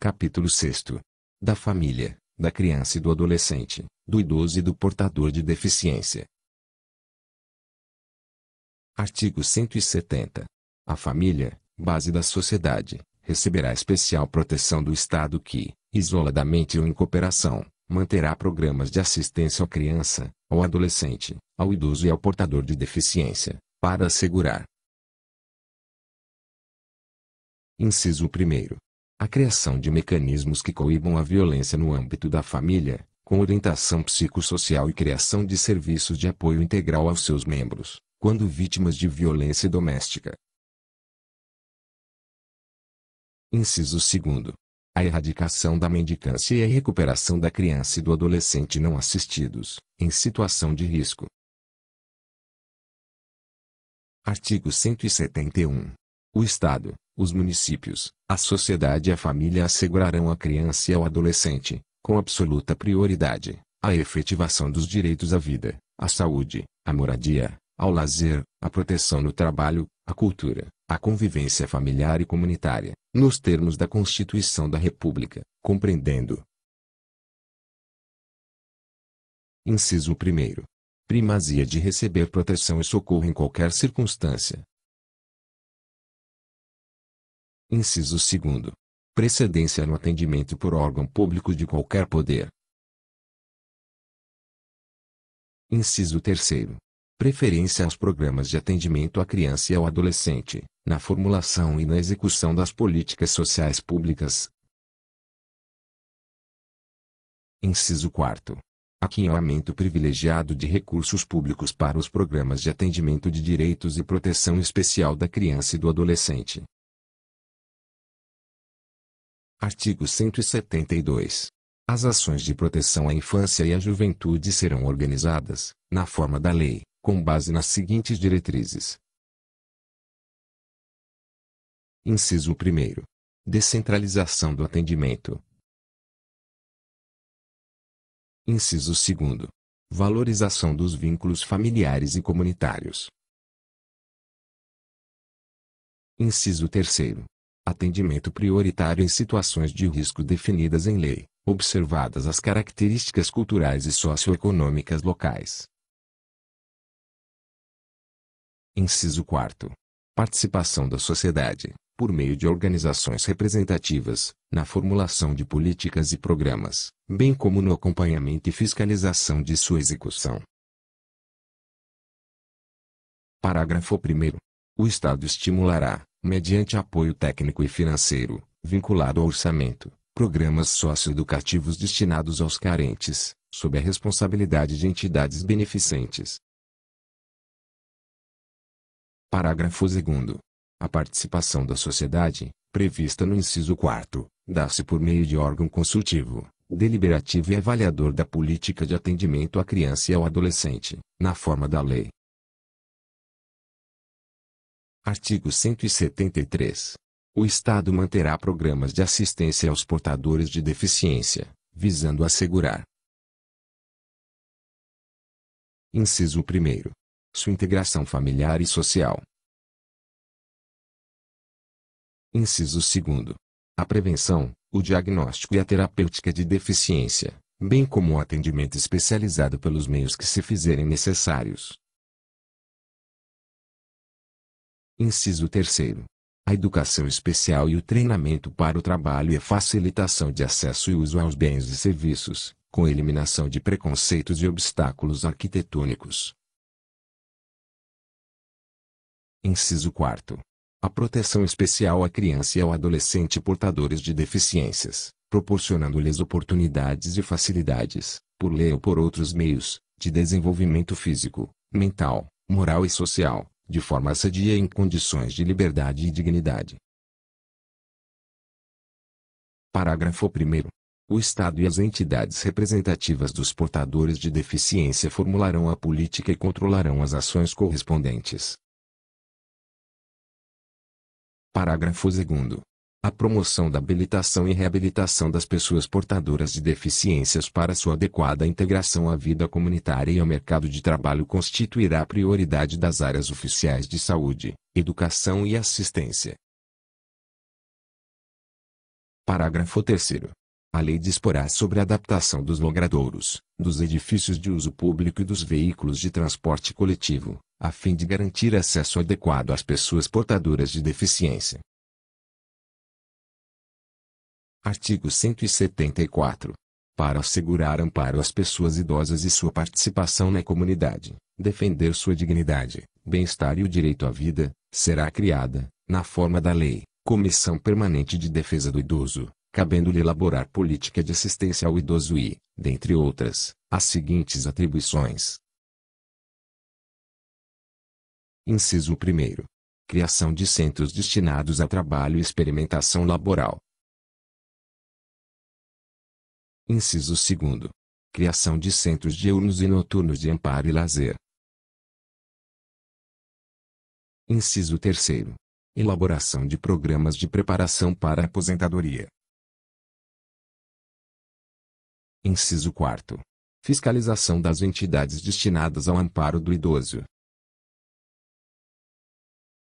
Capítulo 6. Da família, da criança e do adolescente, do idoso e do portador de deficiência. Artigo 170. A família, base da sociedade, receberá especial proteção do Estado que, isoladamente ou em cooperação, manterá programas de assistência à criança, ao adolescente, ao idoso e ao portador de deficiência, para assegurar. Inciso 1 a criação de mecanismos que coibam a violência no âmbito da família, com orientação psicossocial e criação de serviços de apoio integral aos seus membros, quando vítimas de violência doméstica. Inciso 2. A erradicação da mendicância e a recuperação da criança e do adolescente não assistidos, em situação de risco. Artigo 171. O Estado, os municípios, a sociedade e a família assegurarão à criança e ao adolescente, com absoluta prioridade, a efetivação dos direitos à vida, à saúde, à moradia, ao lazer, à proteção no trabalho, à cultura, à convivência familiar e comunitária, nos termos da Constituição da República, compreendendo. Inciso 1. Primazia de receber proteção e socorro em qualquer circunstância, Inciso segundo. Precedência no atendimento por órgão público de qualquer poder. Inciso terceiro. Preferência aos programas de atendimento à criança e ao adolescente, na formulação e na execução das políticas sociais públicas. Inciso quarto aquinhoamento privilegiado de recursos públicos para os programas de atendimento de direitos e proteção especial da criança e do adolescente, Artigo 172. As ações de proteção à infância e à juventude serão organizadas, na forma da lei, com base nas seguintes diretrizes. Inciso 1. Descentralização do atendimento. Inciso 2. Valorização dos vínculos familiares e comunitários. Inciso 3 atendimento prioritário em situações de risco definidas em lei, observadas as características culturais e socioeconômicas locais. Inciso 4. Participação da sociedade, por meio de organizações representativas, na formulação de políticas e programas, bem como no acompanhamento e fiscalização de sua execução. Parágrafo 1 o Estado estimulará, mediante apoio técnico e financeiro, vinculado ao orçamento, programas socioeducativos destinados aos carentes, sob a responsabilidade de entidades beneficentes. Parágrafo 2. A participação da sociedade, prevista no inciso 4, dá-se por meio de órgão consultivo, deliberativo e avaliador da política de atendimento à criança e ao adolescente, na forma da lei, Artigo 173. O Estado manterá programas de assistência aos portadores de deficiência, visando assegurar. Inciso 1. Sua integração familiar e social. Inciso 2. A prevenção, o diagnóstico e a terapêutica de deficiência, bem como o atendimento especializado pelos meios que se fizerem necessários, Inciso 3. A educação especial e o treinamento para o trabalho e a facilitação de acesso e uso aos bens e serviços, com eliminação de preconceitos e obstáculos arquitetônicos. Inciso 4. A proteção especial à criança e ao adolescente portadores de deficiências, proporcionando-lhes oportunidades e facilidades, por lei ou por outros meios, de desenvolvimento físico, mental, moral e social, de forma sadia em condições de liberdade e dignidade. Parágrafo 1. O Estado e as entidades representativas dos portadores de deficiência formularão a política e controlarão as ações correspondentes. Parágrafo 2 a promoção da habilitação e reabilitação das pessoas portadoras de deficiências para sua adequada integração à vida comunitária e ao mercado de trabalho constituirá a prioridade das áreas oficiais de saúde, educação e assistência. Parágrafo 3. A lei disporá sobre a adaptação dos logradouros, dos edifícios de uso público e dos veículos de transporte coletivo, a fim de garantir acesso adequado às pessoas portadoras de deficiência Artigo 174. Para assegurar amparo às pessoas idosas e sua participação na comunidade, defender sua dignidade, bem-estar e o direito à vida, será criada, na forma da lei, Comissão Permanente de Defesa do Idoso, cabendo-lhe elaborar política de assistência ao idoso e, dentre outras, as seguintes atribuições. Inciso 1. Criação de centros destinados a trabalho e experimentação laboral, Inciso segundo. Criação de centros diurnos e noturnos de amparo e lazer. Inciso terceiro. Elaboração de programas de preparação para a aposentadoria. Inciso 4. Fiscalização das entidades destinadas ao amparo do idoso,